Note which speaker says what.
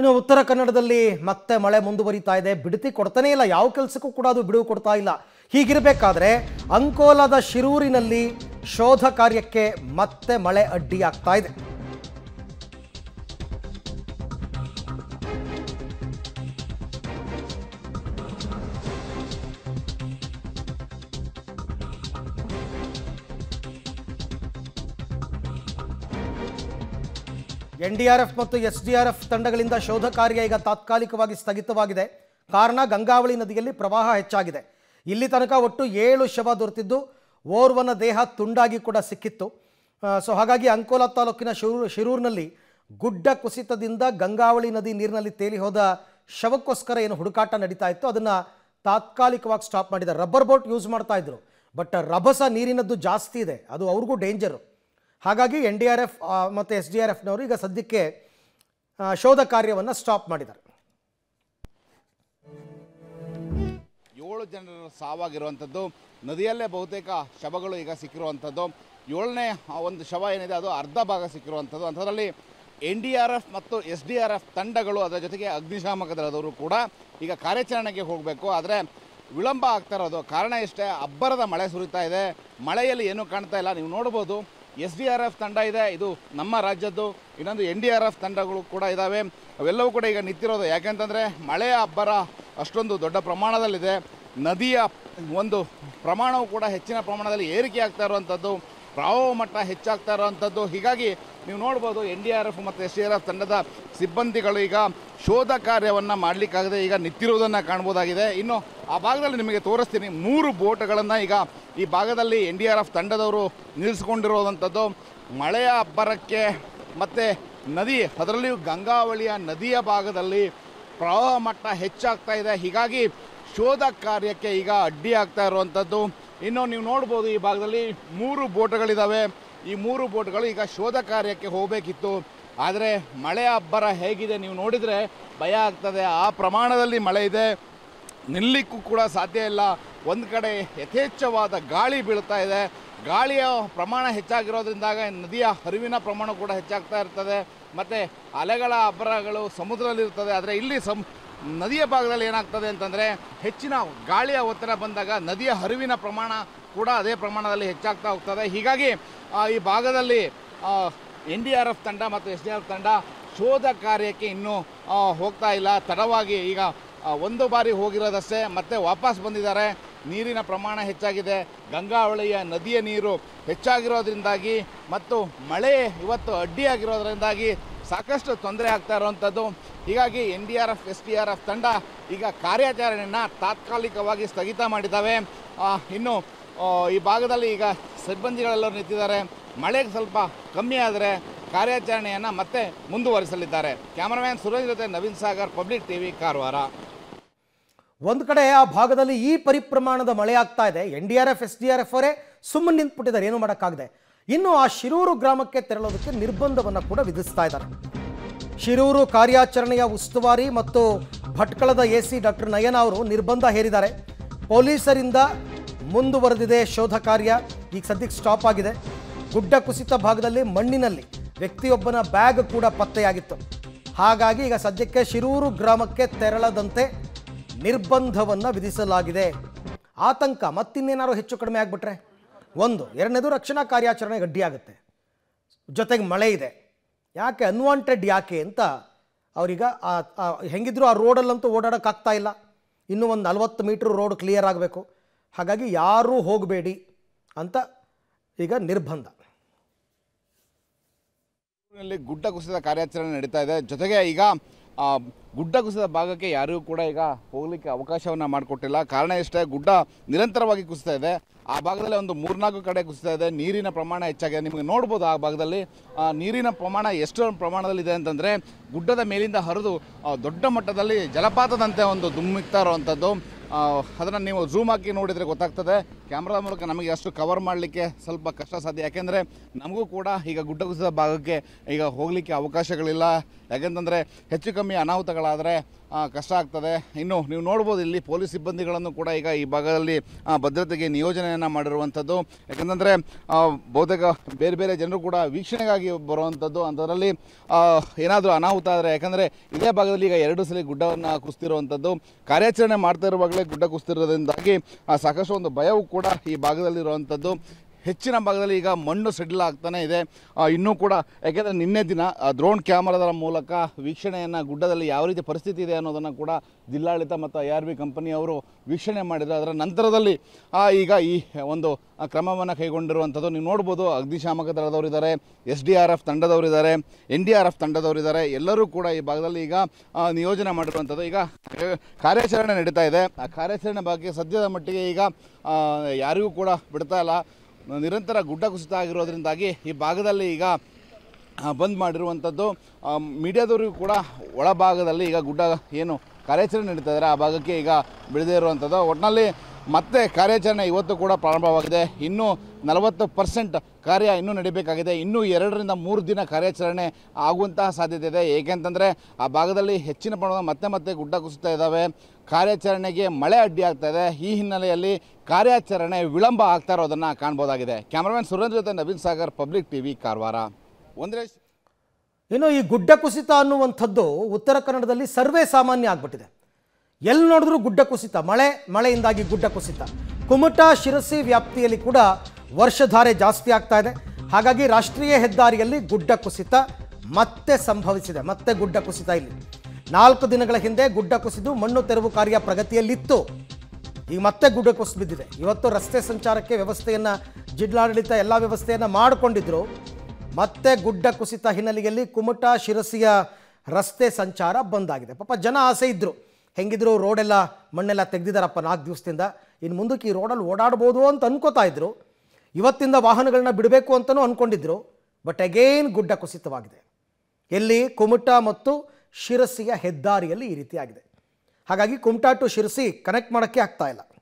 Speaker 1: ಇನ್ನು ಉತ್ತರ ಕನ್ನಡದಲ್ಲಿ ಮತ್ತೆ ಮಳೆ ಮುಂದುವರಿತಾ ಇದೆ ಬಿಡತಿ ಕೊಡ್ತಾನೇ ಇಲ್ಲ ಯಾವ ಕೆಲಸಕ್ಕೂ ಕೂಡ ಅದು ಬಿಡುವು ಕೊಡ್ತಾ ಇಲ್ಲ ಹೀಗಿರಬೇಕಾದ್ರೆ ಅಂಕೋಲಾದ ಶಿರೂರಿನಲ್ಲಿ ಶೋಧ ಕಾರ್ಯಕ್ಕೆ ಮತ್ತೆ ಮಳೆ ಅಡ್ಡಿಯಾಗ್ತಾ ಇದೆ ಎಫ್ ಮತ್ತು ಎಫ್ ತಂಡಗಳಿಂದ ಶೋಧ ಕಾರ್ಯ ಈಗ ತಾತ್ಕಾಲಿಕವಾಗಿ ಸ್ಥಗಿತವಾಗಿದೆ ಕಾರಣ ಗಂಗಾವಳಿ ನದಿಯಲ್ಲಿ ಪ್ರವಾಹ ಹೆಚ್ಚಾಗಿದೆ ಇಲ್ಲಿ ತನಕ ಒಟ್ಟು ಏಳು ಶವ ದೊರೆತಿದ್ದು ಓರ್ವನ ದೇಹ ತುಂಡಾಗಿ ಕೂಡ ಸಿಕ್ಕಿತ್ತು ಸೊ ಹಾಗಾಗಿ ಅಂಕೋಲಾ ತಾಲೂಕಿನ ಶಿರೂರು ಶಿರೂರಿನಲ್ಲಿ ಗುಡ್ಡ ಕುಸಿತದಿಂದ ಗಂಗಾವಳಿ ನದಿ ನೀರಿನಲ್ಲಿ ತೇಲಿ ಹೋದ ಶವಕ್ಕೋಸ್ಕರ ಏನು ಹುಡುಕಾಟ ನಡೀತಾ ಇತ್ತು ಅದನ್ನು ತಾತ್ಕಾಲಿಕವಾಗಿ ಸ್ಟಾಪ್ ಮಾಡಿದ್ದಾರೆ ರಬ್ಬರ್ ಬೋಟ್ ಯೂಸ್ ಮಾಡ್ತಾ ಇದ್ರು ಬಟ್ ರಭಸ ನೀರಿನದ್ದು ಜಾಸ್ತಿ ಇದೆ ಅದು ಅವ್ರಿಗೂ ಡೇಂಜರು ಹಾಗಾಗಿ ಎನ್ ಡಿ ಆರ್ ಎಫ್ ಮತ್ತು ಎಸ್ ಡಿ ಆರ್ ಎಫ್ನವರು ಈಗ ಸದ್ಯಕ್ಕೆ ಶೋಧ ಕಾರ್ಯವನ್ನು ಸ್ಟಾಪ್ ಮಾಡಿದ್ದಾರೆ
Speaker 2: ಏಳು ಜನರ ಸಾವಾಗಿರುವಂಥದ್ದು ನದಿಯಲ್ಲೇ ಬಹುತೇಕ ಶವಗಳು ಈಗ ಸಿಕ್ಕಿರುವಂಥದ್ದು ಏಳನೇ ಒಂದು ಶವ ಏನಿದೆ ಅದು ಅರ್ಧ ಭಾಗ ಸಿಕ್ಕಿರುವಂಥದ್ದು ಅಂಥದ್ರಲ್ಲಿ ಎನ್ ಡಿ ಆರ್ ಎಫ್ ಮತ್ತು ಎಸ್ ಡಿ ಆರ್ ಎಫ್ ತಂಡಗಳು ಅದರ ಜೊತೆಗೆ ಅಗ್ನಿಶಾಮಕ ದಳದವರು ಕೂಡ ಈಗ ಕಾರ್ಯಾಚರಣೆಗೆ ಹೋಗಬೇಕು ಆದರೆ ವಿಳಂಬ ಆಗ್ತಾ ಇರೋದು ಕಾರಣ ಇಷ್ಟೇ ಅಬ್ಬರದ ಮಳೆ ಸುರಿತಾ ಇದೆ ಮಳೆಯಲ್ಲಿ ಏನೂ ಕಾಣ್ತಾ ಇಲ್ಲ ನೀವು ನೋಡ್ಬೋದು ಎಸ್ ಡಿ ಆರ್ ಎಫ್ ತಂಡ ಇದೆ ಇದು ನಮ್ಮ ರಾಜ್ಯದ್ದು ಇನ್ನೊಂದು ಎನ್ ಡಿ ಆರ್ ಎಫ್ ತಂಡಗಳು ಕೂಡ ಇದ್ದಾವೆ ಅವೆಲ್ಲವೂ ಕೂಡ ಈಗ ನಿಂತಿರೋದು ಯಾಕೆಂತಂದರೆ ಮಳೆಯ ಅಬ್ಬರ ಅಷ್ಟೊಂದು ದೊಡ್ಡ ಪ್ರಮಾಣದಲ್ಲಿದೆ ನದಿಯ ಒಂದು ಪ್ರಮಾಣವು ಕೂಡ ಹೆಚ್ಚಿನ ಪ್ರಮಾಣದಲ್ಲಿ ಏರಿಕೆ ಆಗ್ತಾ ಇರುವಂಥದ್ದು ಪ್ರವಾಹ ಮಟ್ಟ ಹೆಚ್ಚಾಗ್ತಾ ಇರುವಂಥದ್ದು ಹೀಗಾಗಿ ನೀವು ನೋಡ್ಬೋದು ಎನ್ ಡಿ ಆರ್ ಎಫ್ ಮತ್ತು ಎಸ್ ಡಿ ಆರ್ ಎಫ್ ತಂಡದ ಸಿಬ್ಬಂದಿಗಳು ಈಗ ಶೋಧ ಕಾರ್ಯವನ್ನು ಮಾಡಲಿಕ್ಕಾಗದೆ ಈಗ ನಿಂತಿರುವುದನ್ನು ಕಾಣ್ಬೋದಾಗಿದೆ ಇನ್ನು ಆ ಭಾಗದಲ್ಲಿ ನಿಮಗೆ ತೋರಿಸ್ತೀನಿ ಮೂರು ಬೋಟ್ಗಳನ್ನು ಈಗ ಈ ಭಾಗದಲ್ಲಿ ಎನ್ ಡಿ ಆರ್ ಎಫ್ ತಂಡದವರು ನಿಲ್ಲಿಸ್ಕೊಂಡಿರುವಂಥದ್ದು ಮಳೆಯ ಅಬ್ಬರಕ್ಕೆ ಮತ್ತು ನದಿ ಅದರಲ್ಲಿಯೂ ಗಂಗಾವಳಿಯ ನದಿಯ ಭಾಗದಲ್ಲಿ ಪ್ರವಾಹ ಮಟ್ಟ ಹೆಚ್ಚಾಗ್ತಾ ಇದೆ ಹೀಗಾಗಿ ಶೋಧ ಕಾರ್ಯಕ್ಕೆ ಈಗ ಅಡ್ಡಿಯಾಗ್ತಾ ಇರುವಂಥದ್ದು ಇನ್ನು ನೀವು ನೋಡ್ಬೋದು ಈ ಭಾಗದಲ್ಲಿ ಮೂರು ಬೋಟ್ಗಳಿದ್ದಾವೆ ಈ ಮೂರು ಬೋಟ್ಗಳು ಈಗ ಶೋಧ ಕಾರ್ಯಕ್ಕೆ ಹೋಗಬೇಕಿತ್ತು ಆದರೆ ಮಳೆ ಅಬ್ಬರ ಹೇಗಿದೆ ನೀವು ನೋಡಿದರೆ ಭಯ ಆಗ್ತದೆ ಆ ಪ್ರಮಾಣದಲ್ಲಿ ಮಳೆ ಇದೆ ನಿಲ್ಲಿಕ್ಕೂ ಕೂಡ ಸಾಧ್ಯ ಇಲ್ಲ ಒಂದು ಕಡೆ ಯಥೇಚ್ಛವಾದ ಗಾಳಿ ಬೀಳ್ತಾ ಇದೆ ಗಾಳಿಯ ಪ್ರಮಾಣ ಹೆಚ್ಚಾಗಿರೋದ್ರಿಂದಾಗ ನದಿಯ ಹರಿವಿನ ಪ್ರಮಾಣ ಕೂಡ ಹೆಚ್ಚಾಗ್ತಾ ಇರ್ತದೆ ಮತ್ತು ಅಲೆಗಳ ಅಬ್ಬರಗಳು ಸಮುದ್ರದಲ್ಲಿರ್ತದೆ ಆದರೆ ಇಲ್ಲಿ ಸಮ್ ನದಿಯ ಭಾಗದಲ್ಲಿ ಏನಾಗ್ತದೆ ಅಂತಂದರೆ ಹೆಚ್ಚಿನ ಗಾಳಿಯ ಒತ್ತಡ ಬಂದಾಗ ನದಿಯ ಹರಿವಿನ ಪ್ರಮಾಣ ಕೂಡ ಅದೇ ಪ್ರಮಾಣದಲ್ಲಿ ಹೆಚ್ಚಾಗ್ತಾ ಹೋಗ್ತದೆ ಹೀಗಾಗಿ ಈ ಭಾಗದಲ್ಲಿ ಎನ್ ಡಿ ಆರ್ ಎಫ್ ತಂಡ ಮತ್ತು ಎಸ್ ಡಿ ಆರ್ ಎಫ್ ತಂಡ ಶೋಧ ಕಾರ್ಯಕ್ಕೆ ಇನ್ನೂ ಹೋಗ್ತಾ ಇಲ್ಲ ತಡವಾಗಿ ಈಗ ಒಂದು ಬಾರಿ ಹೋಗಿರೋದಷ್ಟೇ ಮತ್ತೆ ವಾಪಸ್ ಬಂದಿದ್ದಾರೆ ನೀರಿನ ಪ್ರಮಾಣ ಹೆಚ್ಚಾಗಿದೆ ಗಂಗಾವಳಿಯ ನದಿಯ ನೀರು ಹೆಚ್ಚಾಗಿರೋದ್ರಿಂದಾಗಿ ಮತ್ತು ಮಳೆ ಇವತ್ತು ಅಡ್ಡಿಯಾಗಿರೋದ್ರಿಂದಾಗಿ ಸಾಕಷ್ಟು ತೊಂದರೆ ಆಗ್ತಾ ಇರುವಂಥದ್ದು ಹೀಗಾಗಿ N D R F S D R F ತಂಡ ಈಗ ಕಾರ್ಯಾಚರಣೆಯನ್ನು ತಾತ್ಕಾಲಿಕವಾಗಿ ಸ್ಥಗಿತ ಮಾಡಿದ್ದಾವೆ ಇನ್ನು ಈ ಭಾಗದಲ್ಲಿ ಈಗ ಸಿಬ್ಬಂದಿಗಳೆಲ್ಲರೂ ನಿಂತಿದ್ದಾರೆ ಮಳೆಗೆ ಸ್ವಲ್ಪ ಕಮ್ಮಿ ಆದರೆ ಕಾರ್ಯಾಚರಣೆಯನ್ನು ಮತ್ತೆ ಮುಂದುವರಿಸಲಿದ್ದಾರೆ ಕ್ಯಾಮರಾಮ್ಯಾನ್ ಸುರೇಶ್ ಜೊತೆ ನವೀನ್ ಸಾಗರ್ ಪಬ್ಲಿಕ್ ಟಿವಿ ಕಾರವಾರ
Speaker 1: ಒಂದು ಕಡೆ ಆ ಭಾಗದಲ್ಲಿ ಈ ಪರಿಪ್ರಮಾಣದ ಮಳೆ ಆಗ್ತಾ ಇದೆ N D R F S D R F ಅವರೇ ಸುಮ್ಮನೆ ನಿಂತ್ಬಿಟ್ಟಿದ್ದಾರೆ ಏನು ಮಾಡೋಕ್ಕಾಗದೆ ಇನ್ನು ಆ ಶಿರೂರು ಗ್ರಾಮಕ್ಕೆ ತೆರಳೋದಕ್ಕೆ ನಿರ್ಬಂಧವನ್ನು ಕೂಡ ವಿಧಿಸ್ತಾ ಇದ್ದಾರೆ ಶಿರೂರು ಕಾರ್ಯಾಚರಣೆಯ ಉಸ್ತುವಾರಿ ಮತ್ತು ಭಟ್ಕಳದ ಎ ಸಿ ಡಾಕ್ಟರ್ ನಯನ ಅವರು ನಿರ್ಬಂಧ ಹೇರಿದ್ದಾರೆ ಪೊಲೀಸರಿಂದ ಮುಂದುವರೆದಿದೆ ಶೋಧ ಕಾರ್ಯ ಈಗ ಸದ್ಯಕ್ಕೆ ಸ್ಟಾಪ್ ಆಗಿದೆ ಗುಡ್ಡ ಕುಸಿತ ಭಾಗದಲ್ಲಿ ಮಣ್ಣಿನಲ್ಲಿ ವ್ಯಕ್ತಿಯೊಬ್ಬನ ಬ್ಯಾಗ್ ಕೂಡ ಪತ್ತೆಯಾಗಿತ್ತು ಹಾಗಾಗಿ ಈಗ ಸದ್ಯಕ್ಕೆ ಶಿರೂರು ಗ್ರಾಮಕ್ಕೆ ತೆರಳದಂತೆ ನಿರ್ಬಂಧವನ್ನು ವಿಧಿಸಲಾಗಿದೆ ಆತಂಕ ಮತ್ತಿನ್ನೇನಾರು ಹೆಚ್ಚು ಕಡಿಮೆ ಆಗಿಬಿಟ್ರೆ ಒಂದು ಎರಡನೇದು ರಕ್ಷಣಾ ಕಾರ್ಯಾಚರಣೆ ಗಡ್ಡಿಯಾಗುತ್ತೆ ಜೊತೆಗೆ ಮಳೆ ಇದೆ ಯಾಕೆ ಅನ್ವಾಂಟೆಡ್ ಯಾಕೆ ಅಂತ ಅವ್ರೀಗ ಹೆಂಗಿದ್ರು ಆ ರೋಡಲ್ಲಂತೂ ಓಡಾಡೋಕ್ಕಾಗ್ತಾ ಇಲ್ಲ ಇನ್ನೂ ಒಂದು ನಲವತ್ತು ಮೀಟ್ರ್ ರೋಡ್ ಕ್ಲಿಯರ್ ಆಗಬೇಕು ಹಾಗಾಗಿ ಯಾರೂ ಹೋಗಬೇಡಿ ಅಂತ ಈಗ ನಿರ್ಬಂಧ
Speaker 2: ಗುಡ್ಡ ಕುಸಿದ ಕಾರ್ಯಾಚರಣೆ ನಡೀತಾ ಇದೆ ಜೊತೆಗೆ ಈಗ ಗುಡ್ಡ ಕುಸಿದ ಭಾಗಕ್ಕೆ ಯಾರಿಗೂ ಕೂಡ ಈಗ ಹೋಗಲಿಕ್ಕೆ ಅವಕಾಶವನ್ನು ಮಾಡಿಕೊಟ್ಟಿಲ್ಲ ಕಾರಣ ಎಷ್ಟೇ ಗುಡ್ಡ ನಿರಂತರವಾಗಿ ಕುಸಿತಾ ಇದೆ ಆ ಭಾಗದಲ್ಲಿ ಒಂದು ಮೂರ್ನಾಲ್ಕು ಕಡೆ ಕುಸಿತಾ ಇದೆ ನೀರಿನ ಪ್ರಮಾಣ ಹೆಚ್ಚಾಗಿದೆ ನಿಮಗೆ ನೋಡ್ಬೋದು ಆ ಭಾಗದಲ್ಲಿ ನೀರಿನ ಪ್ರಮಾಣ ಎಷ್ಟು ಇದೆ ಅಂತಂದರೆ ಗುಡ್ಡದ ಮೇಲಿಂದ ಹರಿದು ದೊಡ್ಡ ಮಟ್ಟದಲ್ಲಿ ಜಲಪಾತದಂತೆ ಒಂದು ಧುಮ್ಮಿಕ್ತಾ ಇರುವಂಥದ್ದು ಅದನ್ನು ನೀವು ಝೂಮ್ ಹಾಕಿ ನೋಡಿದರೆ ಗೊತ್ತಾಗ್ತದೆ ಕ್ಯಾಮ್ರಾ ಮೂಲಕ ನಮಗೆ ಅಷ್ಟು ಕವರ್ ಮಾಡಲಿಕ್ಕೆ ಸ್ವಲ್ಪ ಕಷ್ಟ ಸಾಧ್ಯ ಯಾಕೆಂದರೆ ನಮಗೂ ಕೂಡ ಈಗ ಗುಡ್ಡ ಕುಸಿದ ಭಾಗಕ್ಕೆ ಈಗ ಹೋಗಲಿಕ್ಕೆ ಅವಕಾಶಗಳಿಲ್ಲ ಯಾಕೆಂತಂದರೆ ಹೆಚ್ಚು ಕಮ್ಮಿ ಅನಾಹುತಗಳಾದರೆ ಕಷ್ಟ ಆಗ್ತದೆ ಇನ್ನು ನೀವು ನೋಡ್ಬೋದು ಇಲ್ಲಿ ಪೊಲೀಸ್ ಸಿಬ್ಬಂದಿಗಳನ್ನು ಕೂಡ ಈಗ ಈ ಭಾಗದಲ್ಲಿ ಭದ್ರತೆಗೆ ನಿಯೋಜನೆಯನ್ನು ಮಾಡಿರುವಂಥದ್ದು ಯಾಕಂತಂದರೆ ಬಹುತೇಕ ಬೇರೆ ಬೇರೆ ಜನರು ಕೂಡ ವೀಕ್ಷಣೆಗಾಗಿ ಬರುವಂಥದ್ದು ಅಂಥದ್ರಲ್ಲಿ ಏನಾದರೂ ಅನಾಹುತ ಆದರೆ ಯಾಕಂದರೆ ಇದೇ ಭಾಗದಲ್ಲಿ ಈಗ ಎರಡು ಸಲ ಗುಡ್ಡವನ್ನು ಕುಸ್ತಿರುವಂಥದ್ದು ಕಾರ್ಯಾಚರಣೆ ಮಾಡ್ತಾ ಇರುವಾಗಲೇ ಗುಡ್ಡ ಕುಸ್ತಿರೋದ್ರಿಂದಾಗಿ ಸಾಕಷ್ಟು ಒಂದು ಭಯವೂ ಕೂಡ ಈ ಭಾಗದಲ್ಲಿರುವಂಥದ್ದು ಹೆಚ್ಚಿನ ಭಾಗದಲ್ಲಿ ಈಗ ಮಣ್ಣು ಸಡಿಲ ಆಗ್ತಾನೇ ಇದೆ ಇನ್ನೂ ಕೂಡ ಯಾಕೆಂದರೆ ನಿನ್ನೆ ದಿನ ಡ್ರೋನ್ ಕ್ಯಾಮರಾದ ಮೂಲಕ ವೀಕ್ಷಣೆಯನ್ನು ಗುಡ್ಡದಲ್ಲಿ ಯಾವ ರೀತಿ ಪರಿಸ್ಥಿತಿ ಇದೆ ಅನ್ನೋದನ್ನು ಕೂಡ ಜಿಲ್ಲಾಡಳಿತ ಮತ್ತು ಐ ಆರ್ ಬಿ ಕಂಪನಿಯವರು ವೀಕ್ಷಣೆ ಮಾಡಿದರು ಅದರ ನಂತರದಲ್ಲಿ ಈಗ ಈ ಒಂದು ಕ್ರಮವನ್ನು ಕೈಗೊಂಡಿರುವಂಥದ್ದು ನೀವು ನೋಡ್ಬೋದು ಅಗ್ನಿಶಾಮಕ ದಳದವರಿದ್ದಾರೆ ಎಸ್ ಡಿ ಆರ್ ಎಫ್ ತಂಡದವರಿದ್ದಾರೆ ಎನ್ ಡಿ ಆರ್ ಎಫ್ ತಂಡದವರಿದ್ದಾರೆ ಎಲ್ಲರೂ ಕೂಡ ಈ ಭಾಗದಲ್ಲಿ ಈಗ ನಿಯೋಜನೆ ಮಾಡಿರುವಂಥದ್ದು ಈಗ ಕಾರ್ಯಾಚರಣೆ ನಡೀತಾ ಇದೆ ಆ ಕಾರ್ಯಾಚರಣೆ ಬಗ್ಗೆ ಸದ್ಯದ ಮಟ್ಟಿಗೆ ಈಗ ಯಾರಿಗೂ ಕೂಡ ಬಿಡ್ತಾ ಇಲ್ಲ ನಿರಂತರ ಗುಡ್ಡ ಕುಸಿತ ಆಗಿರೋದ್ರಿಂದಾಗಿ ಈ ಭಾಗದಲ್ಲಿ ಈಗ ಬಂದ್ ಮಾಡಿರುವಂಥದ್ದು ಮೀಡಿಯಾದವರಿಗೂ ಕೂಡ ಒಳಭಾಗದಲ್ಲಿ ಈಗ ಗುಡ್ಡ ಏನು ಕಾರ್ಯಾಚರಣೆ ನಡೀತಾ ಇದ್ದಾರೆ ಆ ಭಾಗಕ್ಕೆ ಈಗ ಬೆಳೆದೇ ಇರುವಂಥದ್ದು ಒಟ್ಟಿನಲ್ಲಿ ಮತ್ತೆ ಕಾರ್ಯಾಚರಣೆ ಇವತ್ತು ಕೂಡ ಪ್ರಾರಂಭವಾಗಿದೆ ಇನ್ನೂ ನಲವತ್ತು ಪರ್ಸೆಂಟ್ ಕಾರ್ಯ ಇನ್ನೂ ನಡೀಬೇಕಾಗಿದೆ ಇನ್ನೂ ಎರಡರಿಂದ ಮೂರು ದಿನ ಕಾರ್ಯಾಚರಣೆ ಆಗುವಂತಹ ಸಾಧ್ಯತೆ ಇದೆ ಏಕೆಂತಂದರೆ ಆ ಭಾಗದಲ್ಲಿ ಹೆಚ್ಚಿನ ಪ್ರಮಾಣದ ಮತ್ತೆ ಮತ್ತೆ ಗುಡ್ಡ ಕುಸಿತಾ ಇದ್ದಾವೆ ಕಾರ್ಯಾಚರಣೆಗೆ ಮಳೆ ಅಡ್ಡಿ ಆಗ್ತಾ ಇದೆ ಈ ಹಿನ್ನೆಲೆಯಲ್ಲಿ ಕಾರ್ಯಾಚರಣೆ ವಿಳಂಬ ಆಗ್ತಾ ಇರೋದನ್ನು ಕಾಣ್ಬೋದಾಗಿದೆ ಕ್ಯಾಮ್ರಾಮನ್ ಸುರೇಂದ್ರ ಜೊತೆ Naveen Sagar Public T
Speaker 1: V Karwar ಒಂದರೆ ಇನ್ನು ಈ ಗುಡ್ಡ ಕುಸಿತ ಅನ್ನುವಂಥದ್ದು ಉತ್ತರ ಕನ್ನಡದಲ್ಲಿ ಸರ್ವೇ ಸಾಮಾನ್ಯ ಆಗ್ಬಿಟ್ಟಿದೆ ಎಲ್ಲಿ ನೋಡಿದ್ರೂ ಗುಡ್ಡ ಕುಸಿತ ಮಳೆ ಮಳೆಯಿಂದಾಗಿ ಗುಡ್ಡ ಕುಸಿತ ಕುಮಟಾ ಶಿರಸಿ ವ್ಯಾಪ್ತಿಯಲ್ಲಿ ಕೂಡ ವರ್ಷಧಾರೆ ಜಾಸ್ತಿ ಆಗ್ತಾ ಇದೆ ಹಾಗಾಗಿ ರಾಷ್ಟ್ರೀಯ ಹೆದ್ದಾರಿಯಲ್ಲಿ ಗುಡ್ಡ ಕುಸಿತ ಮತ್ತೆ ಸಂಭವಿಸಿದೆ ಮತ್ತೆ ಗುಡ್ಡ ಕುಸಿತ ಇಲ್ಲಿ ನಾಲ್ಕು ದಿನಗಳ ಹಿಂದೆ ಗುಡ್ಡ ಕುಸಿದು ಮಣ್ಣು ತೆರವು ಕಾರ್ಯ ಪ್ರಗತಿಯಲ್ಲಿತ್ತು ಈಗ ಮತ್ತೆ ಗುಡ್ಡ ಕುಸಿದು ಬಿದ್ದಿದೆ ಇವತ್ತು ರಸ್ತೆ ಸಂಚಾರಕ್ಕೆ ವ್ಯವಸ್ಥೆಯನ್ನು ಜಿಲ್ಲಾಡಳಿತ ಎಲ್ಲ ವ್ಯವಸ್ಥೆಯನ್ನು ಮಾಡಿಕೊಂಡಿದ್ರು ಮತ್ತೆ ಗುಡ್ಡ ಕುಸಿತ ಹಿನ್ನೆಲೆಯಲ್ಲಿ ಕುಮಟಾ ಶಿರಸಿಯ ರಸ್ತೆ ಸಂಚಾರ ಬಂದಾಗಿದೆ ಪಾಪ ಜನ ಆಸೆ ಇದ್ದರು ಹೆಂಗಿದ್ರು ರೋಡೆಲ್ಲ ಮಣ್ಣೆಲ್ಲ ತೆಗೆದಿದ್ದಾರಪ್ಪ ನಾಲ್ಕು ದಿವಸದಿಂದ ಇನ್ನು ಮುಂದಕ್ಕೆ ಈ ರೋಡಲ್ಲಿ ಓಡಾಡ್ಬೋದು ಅಂತ ಅನ್ಕೋತಾ ಇದ್ರು ಇವತ್ತಿಂದ ವಾಹನಗಳನ್ನ ಬಿಡಬೇಕು ಅಂತಲೂ ಅಂದ್ಕೊಂಡಿದ್ರು ಬಟ್ ಅಗೇನ್ ಗುಡ್ಡ ಕುಸಿತವಾಗಿದೆ ಎಲ್ಲಿ ಕುಮಟಾ ಮತ್ತು ಶಿರಸಿಯ ಹೆದ್ದಾರಿಯಲ್ಲಿ ಈ ರೀತಿಯಾಗಿದೆ ಹಾಗಾಗಿ ಕುಮಟಾ ಟು ಶಿರಸಿ ಕನೆಕ್ಟ್ ಮಾಡೋಕ್ಕೆ ಆಗ್ತಾ ಇಲ್ಲ